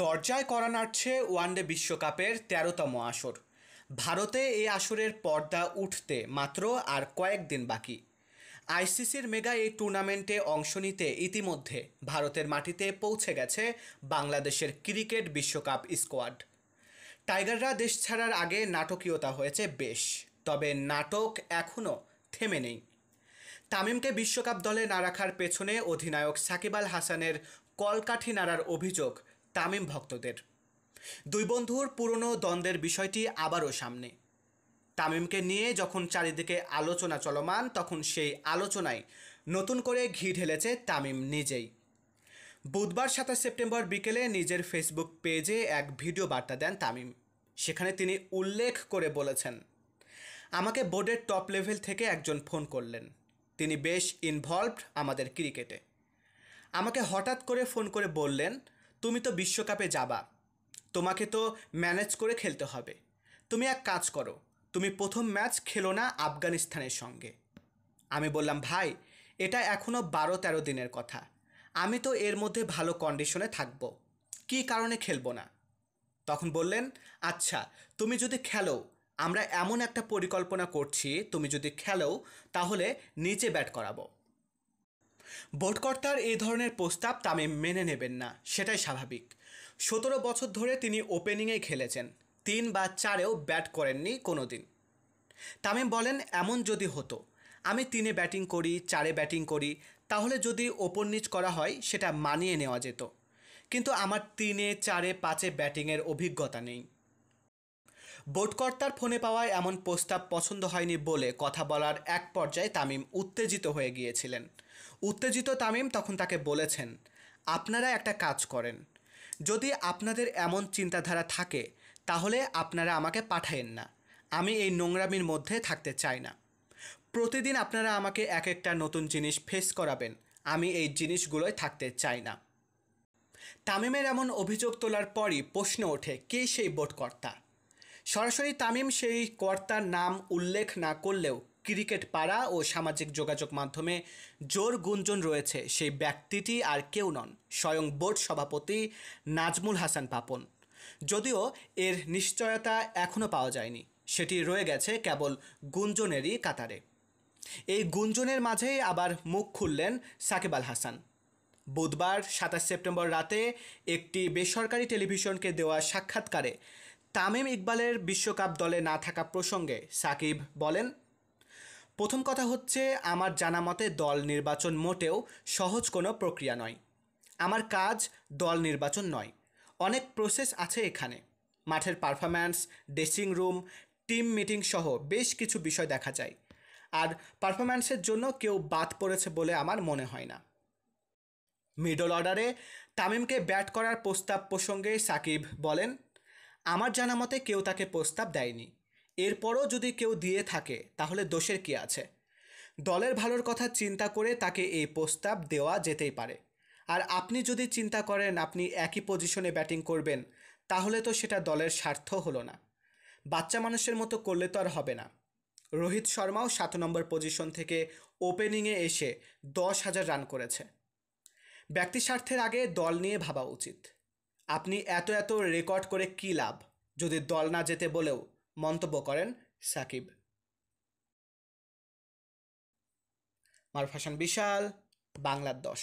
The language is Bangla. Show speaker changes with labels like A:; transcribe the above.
A: দরজায় করা নাড়ছে ওয়ানডে বিশ্বকাপের তেরোতম আসর ভারতে এই আসরের পর্দা উঠতে মাত্র আর কয়েকদিন বাকি আইসিসির মেগা এই টুর্নামেন্টে অংশ নিতে ইতিমধ্যে ভারতের মাটিতে পৌঁছে গেছে বাংলাদেশের ক্রিকেট বিশ্বকাপ স্কোয়াড টাইগাররা দেশ ছাড়ার আগে নাটকীয়তা হয়েছে বেশ তবে নাটক এখনও থেমে নেই তামিমকে বিশ্বকাপ দলে না রাখার পেছনে অধিনায়ক সাকিব আল হাসানের কলকাঠি নাড়ার অভিযোগ তামিম ভক্তদের দুই বন্ধুর পুরনো দ্বন্দ্বের বিষয়টি আবারও সামনে তামিমকে নিয়ে যখন চারিদিকে আলোচনা চলমান তখন সেই আলোচনায় নতুন করে ঘি ঢেলেছে তামিম নিজেই বুধবার সাতাশ সেপ্টেম্বর বিকেলে নিজের ফেসবুক পেজে এক ভিডিও বার্তা দেন তামিম সেখানে তিনি উল্লেখ করে বলেছেন আমাকে বোর্ডের টপ লেভেল থেকে একজন ফোন করলেন তিনি বেশ ইনভলভড আমাদের ক্রিকেটে আমাকে হঠাৎ করে ফোন করে বললেন তুমি তো বিশ্বকাপে যাবা তোমাকে তো ম্যানেজ করে খেলতে হবে তুমি এক কাজ করো তুমি প্রথম ম্যাচ খেলো না আফগানিস্তানের সঙ্গে আমি বললাম ভাই এটা এখনও বারো তেরো দিনের কথা আমি তো এর মধ্যে ভালো কন্ডিশনে থাকব কি কারণে খেলবো না তখন বললেন আচ্ছা তুমি যদি খেলো আমরা এমন একটা পরিকল্পনা করছি তুমি যদি খেলো তাহলে নিচে ব্যাট করাবো বোর্ডকর্তার এই ধরনের প্রস্তাব তামিম মেনে নেবেন না সেটাই স্বাভাবিক সতেরো বছর ধরে তিনি ওপেনিংয়ে খেলেছেন তিন বা চারেও ব্যাট করেননি কোনো দিন তামিম বলেন এমন যদি হতো আমি তিনে ব্যাটিং করি চারে ব্যাটিং করি তাহলে যদি ওপর নিচ করা হয় সেটা মানিয়ে নেওয়া যেত কিন্তু আমার তিনে চারে পাঁচে ব্যাটিংয়ের অভিজ্ঞতা নেই ভোটকর্তার ফোনে পাওয়া এমন প্রস্তাব পছন্দ হয়নি বলে কথা বলার এক পর্যায়ে তামিম উত্তেজিত হয়ে গিয়েছিলেন উত্তেজিত তামিম তখন তাকে বলেছেন আপনারা একটা কাজ করেন যদি আপনাদের এমন চিন্তাধারা থাকে তাহলে আপনারা আমাকে পাঠায়েন না আমি এই নোংরামির মধ্যে থাকতে চাই না প্রতিদিন আপনারা আমাকে এক একটা নতুন জিনিস ফেস করাবেন আমি এই জিনিসগুলোয় থাকতে চাই না তামিমের এমন অভিযোগ তোলার পরই প্রশ্ন ওঠে কে সেই ভোটকর্তা সরাসরি তামিম সেই কর্তার নাম উল্লেখ না করলেও ক্রিকেট পাড়া ও সামাজিক যোগাযোগ মাধ্যমে জোর গুঞ্জন রয়েছে সেই ব্যক্তিটি আর কেউ নন স্বয়ং বোর্ড সভাপতি নাজমুল হাসান পাপন যদিও এর নিশ্চয়তা এখনও পাওয়া যায়নি সেটি রয়ে গেছে কেবল গুঞ্জনেরই কাতারে এই গুঞ্জনের মাঝেই আবার মুখ খুললেন সাকিব আল হাসান বুধবার সাতাশ সেপ্টেম্বর রাতে একটি বেসরকারি টেলিভিশনকে দেওয়া সাক্ষাৎকারে তামিম ইকবালের বিশ্বকাপ দলে না থাকা প্রসঙ্গে সাকিব বলেন প্রথম কথা হচ্ছে আমার জানা মতে দল নির্বাচন মোটেও সহজ কোনো প্রক্রিয়া নয় আমার কাজ দল নির্বাচন নয় অনেক প্রসেস আছে এখানে মাঠের performance dressing room team meeting সহ বেশ কিছু বিষয় দেখা যায় আর পারফরম্যান্সের জন্য কেউ বাদ পড়েছে বলে আমার মনে হয় না মিডল অর্ডারে তামিমকে ব্যাট করার প্রস্তাব প্রসঙ্গে সাকিব বলেন আমার জানা মতে কেউ তাকে প্রস্তাব দেয়নি এরপরও যদি কেউ দিয়ে থাকে তাহলে দোষের কী আছে দলের ভালোর কথা চিন্তা করে তাকে এই প্রস্তাব দেওয়া যেতেই পারে আর আপনি যদি চিন্তা করেন আপনি একই পজিশনে ব্যাটিং করবেন তাহলে তো সেটা দলের স্বার্থ হলো না বাচ্চা মানুষের মতো করলে তো আর হবে না রোহিত শর্মাও সাত নম্বর পজিশন থেকে ওপেনিংয়ে এসে দশ হাজার রান করেছে ব্যক্তিস্বার্থের আগে দল নিয়ে ভাবা উচিত আপনি এত এত রেকর্ড করে কী লাভ যদি দল না যেতে বলেও মন্তব্য করেন সাকিব মারফাসান বিশাল বাংলার দশ